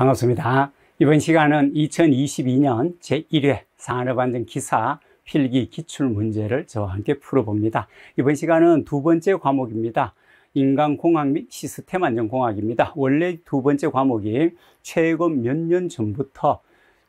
반갑습니다. 이번 시간은 2022년 제1회 산업안전 기사 필기 기출 문제를 저와 함께 풀어봅니다. 이번 시간은 두 번째 과목입니다. 인간공학 및 시스템 안전공학입니다. 원래 두 번째 과목이 최근 몇 년 전부터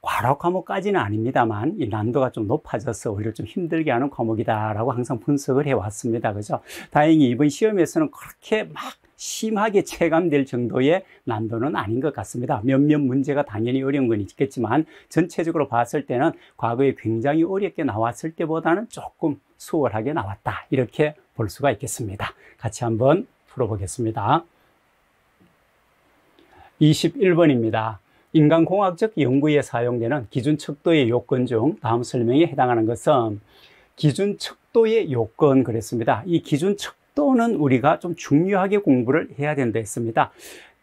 과락 과목까지는 아닙니다만 이 난도가 좀 높아져서 오히려 좀 힘들게 하는 과목이다라고 항상 분석을 해왔습니다. 그죠? 다행히 이번 시험에서는 그렇게 막 심하게 체감될 정도의 난도는 아닌 것 같습니다. 몇몇 문제가 당연히 어려운 건 있겠지만 전체적으로 봤을 때는 과거에 굉장히 어렵게 나왔을 때보다는 조금 수월하게 나왔다. 이렇게 볼 수가 있겠습니다. 같이 한번 풀어보겠습니다. 21번입니다. 인간공학적 연구에 사용되는 기준 척도의 요건 중 다음 설명에 해당하는 것은 기준 척도의 요건 그랬습니다. 이 기준 척 또는 우리가 좀 중요하게 공부를 해야 된다 했습니다.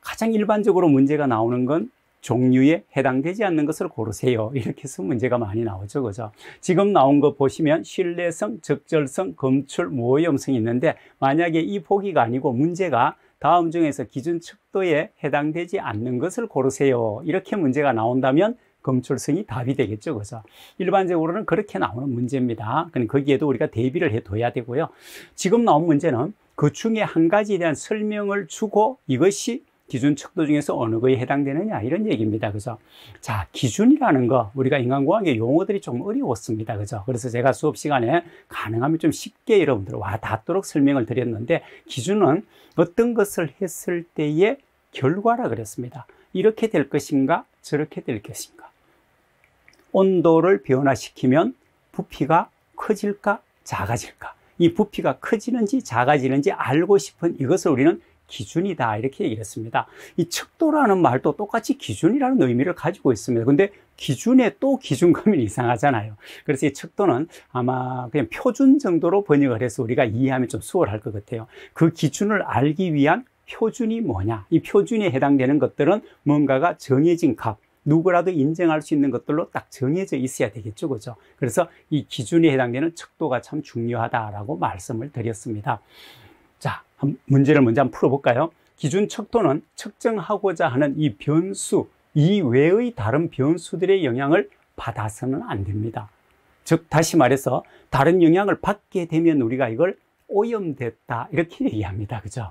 가장 일반적으로 문제가 나오는 건 종류에 해당되지 않는 것을 고르세요. 이렇게 해서 문제가 많이 나오죠. 그죠? 지금 나온 거 보시면 신뢰성, 적절성, 검출, 모험성이 있는데 만약에 이 보기가 아니고 문제가 다음 중에서 기준 측도에 해당되지 않는 것을 고르세요. 이렇게 문제가 나온다면 검출성이 답이 되겠죠. 그래서 일반적으로는 그렇게 나오는 문제입니다. 그럼 거기에도 우리가 대비를 해둬야 되고요. 지금 나온 문제는 그 중에 한 가지에 대한 설명을 주고 이것이 기준 척도 중에서 어느 거에 해당되느냐 이런 얘기입니다. 그래서 자 기준이라는 거 우리가 인간공학의 용어들이 좀 어려웠습니다. 그죠? 그래서 제가 수업 시간에 가능하면 좀 쉽게 여러분들 와 닿도록 설명을 드렸는데 기준은 어떤 것을 했을 때의 결과라 그랬습니다. 이렇게 될 것인가 저렇게 될 것인가 온도를 변화시키면 부피가 커질까 작아질까 이 부피가 커지는지 작아지는지 알고 싶은 이것을 우리는 기준이다 이렇게 얘기했습니다 이 척도라는 말도 똑같이 기준이라는 의미를 가지고 있습니다 근데 기준에 또 기준 가이 이상하잖아요 그래서 이 척도는 아마 그냥 표준 정도로 번역을 해서 우리가 이해하면 좀 수월할 것 같아요 그 기준을 알기 위한 표준이 뭐냐? 이 표준에 해당되는 것들은 뭔가가 정해진 값, 누구라도 인정할 수 있는 것들로 딱 정해져 있어야 되겠죠. 그죠? 그래서 이 기준에 해당되는 척도가 참 중요하다라고 말씀을 드렸습니다. 자, 문제를 먼저 한번 풀어볼까요? 기준 척도는 측정하고자 하는 이 변수 이외의 다른 변수들의 영향을 받아서는 안 됩니다. 즉, 다시 말해서 다른 영향을 받게 되면 우리가 이걸 오염됐다. 이렇게 얘기합니다. 그죠?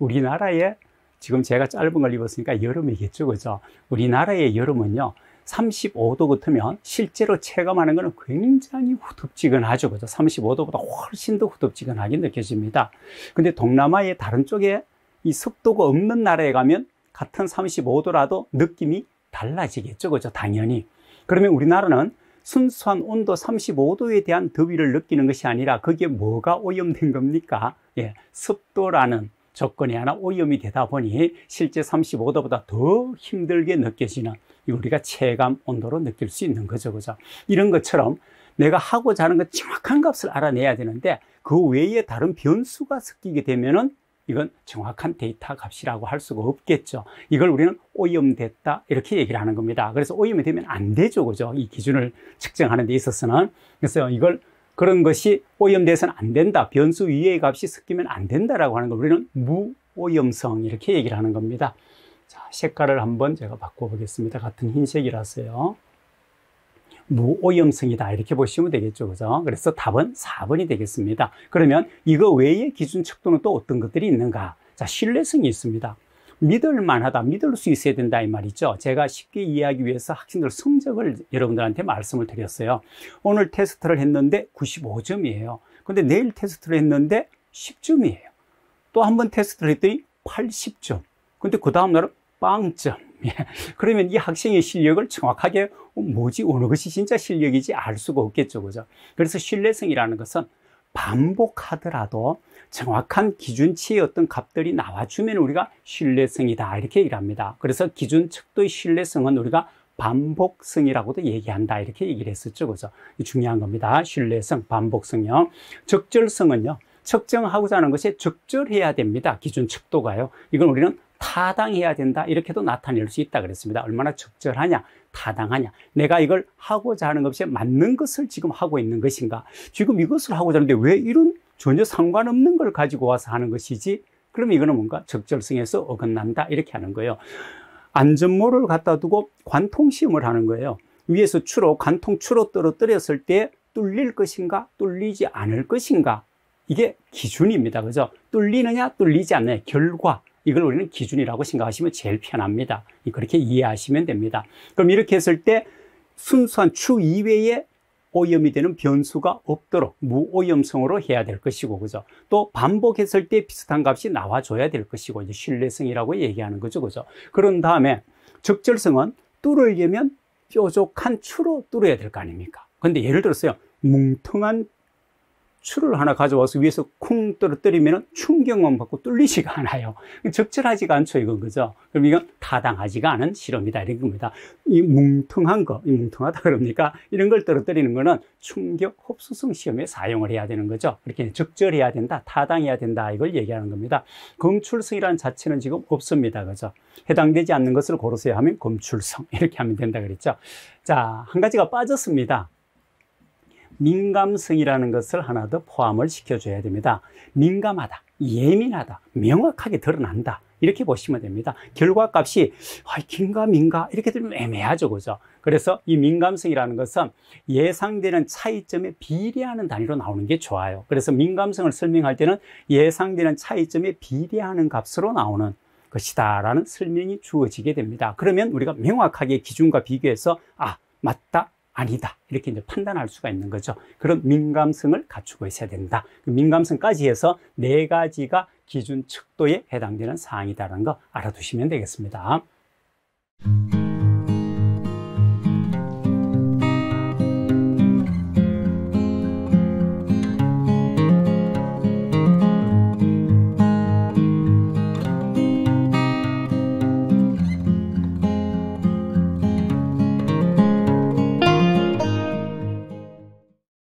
우리나라에 지금 제가 짧은 걸 입었으니까 여름이겠죠. 그죠? 우리나라의 여름은요. 35도 붙으면 실제로 체감하는 것은 굉장히 후덥지근하죠. 그죠? 35도보다 훨씬 더 후덥지근하게 느껴집니다. 근데 동남아의 다른 쪽에 이 습도가 없는 나라에 가면 같은 35도라도 느낌이 달라지겠죠. 그죠? 당연히. 그러면 우리나라는 순수한 온도 35도에 대한 더위를 느끼는 것이 아니라 그게 뭐가 오염된 겁니까? 예, 습도라는 조건이 하나 오염이 되다 보니 실제 35도보다 더 힘들게 느껴지는 우리가 체감 온도로 느낄 수 있는 거죠. 그죠? 이런 것처럼 내가 하고자 하는 것 정확한 값을 알아내야 되는데 그 외에 다른 변수가 섞이게 되면은 이건 정확한 데이터 값이라고 할 수가 없겠죠. 이걸 우리는 오염됐다 이렇게 얘기를 하는 겁니다. 그래서 오염이 되면 안 되죠, 그죠? 이 기준을 측정하는 데 있어서는 그래서 이걸 그런 것이 오염돼서는 안 된다. 변수 위의 값이 섞이면 안 된다라고 하는 걸 우리는 무오염성 이렇게 얘기를 하는 겁니다. 자, 색깔을 한번 제가 바꿔보겠습니다. 같은 흰색이라서요. 무오염성이다 이렇게 보시면 되겠죠 그죠 그래서 답은 4번이 되겠습니다 그러면 이거 외에 기준 척도는 또 어떤 것들이 있는가 자 신뢰성이 있습니다 믿을 만하다, 믿을 수 있어야 된다 이 말이죠. 제가 쉽게 이해하기 위해서 학생들 성적을 여러분들한테 말씀을 드렸어요. 오늘 테스트를 했는데 95점이에요. 근데 내일 테스트를 했는데 10점이에요. 또 한 번 테스트를 했더니 80점. 근데 그 다음날은 빵점. 예. 그러면 이 학생의 실력을 정확하게 뭐지 어느 것이 진짜 실력이지 알 수가 없겠죠 그죠 그래서 신뢰성이라는 것은 반복하더라도 정확한 기준치의 어떤 값들이 나와주면 우리가 신뢰성이다 이렇게 얘기 합니다. 그래서 기준 측도의 신뢰성은 우리가 반복성이라고도 얘기한다 이렇게 얘기를 했었죠. 그죠? 중요한 겁니다. 신뢰성, 반복성요. 적절성은요. 측정하고자 하는 것이 적절해야 됩니다. 기준 측도가요. 이건 우리는 타당해야 된다 이렇게도 나타낼 수 있다 그랬습니다. 얼마나 적절하냐 타당하냐 내가 이걸 하고자 하는 것이 맞는 것을 지금 하고 있는 것인가 지금 이것을 하고자 하는데 왜 이런 전혀 상관없는 걸 가지고 와서 하는 것이지 그럼 이거는 뭔가 적절성에서 어긋난다 이렇게 하는 거예요. 안전모를 갖다 두고 관통시험을 하는 거예요. 위에서 추로 관통 추로 떨어뜨렸을 때 뚫릴 것인가 뚫리지 않을 것인가 이게 기준입니다. 그죠? 뚫리느냐 뚫리지 않느냐 결과 이걸 우리는 기준이라고 생각하시면 제일 편합니다. 그렇게 이해하시면 됩니다. 그럼 이렇게 했을 때 순수한 추 이외에 오염이 되는 변수가 없도록 무오염성으로 해야 될 것이고 그죠 또 반복했을 때 비슷한 값이 나와줘야 될 것이고 이제 신뢰성이라고 얘기하는 거죠 그죠 그런 다음에 적절성은 뚫으려면 뾰족한 추로 뚫어야 될 거 아닙니까 근데 예를 들었어요 뭉텅한 추를 하나 가져와서 위에서 쿵 떨어뜨리면 충격만 받고 뚫리지가 않아요. 적절하지가 않죠, 이건. 그죠? 그럼 이건 타당하지가 않은 실험이다. 이런 겁니다. 이 뭉텅한 거, 이 뭉텅하다 그럽니까? 이런 걸 떨어뜨리는 거는 충격 흡수성 시험에 사용을 해야 되는 거죠. 이렇게 적절해야 된다, 타당해야 된다. 이걸 얘기하는 겁니다. 검출성이라는 자체는 지금 없습니다. 그죠? 해당되지 않는 것을 고르세요 하면 검출성. 이렇게 하면 된다 그랬죠. 자, 한 가지가 빠졌습니다. 민감성이라는 것을 하나 더 포함을 시켜줘야 됩니다. 민감하다, 예민하다, 명확하게 드러난다. 이렇게 보시면 됩니다. 결과 값이 아, 긴가 민가 이렇게 들으면 애매하죠. 그죠? 그래서 이 민감성이라는 것은 예상되는 차이점에 비례하는 단위로 나오는 게 좋아요. 그래서 민감성을 설명할 때는 예상되는 차이점에 비례하는 값으로 나오는 것이다라는 설명이 주어지게 됩니다. 그러면 우리가 명확하게 기준과 비교해서 아, 맞다, 아니다. 이렇게 이제 판단할 수가 있는 거죠. 그런 민감성을 갖추고 있어야 된다. 그 민감성까지 해서 네 가지가 기준 측도에 해당되는 사항이다라는 거 알아두시면 되겠습니다.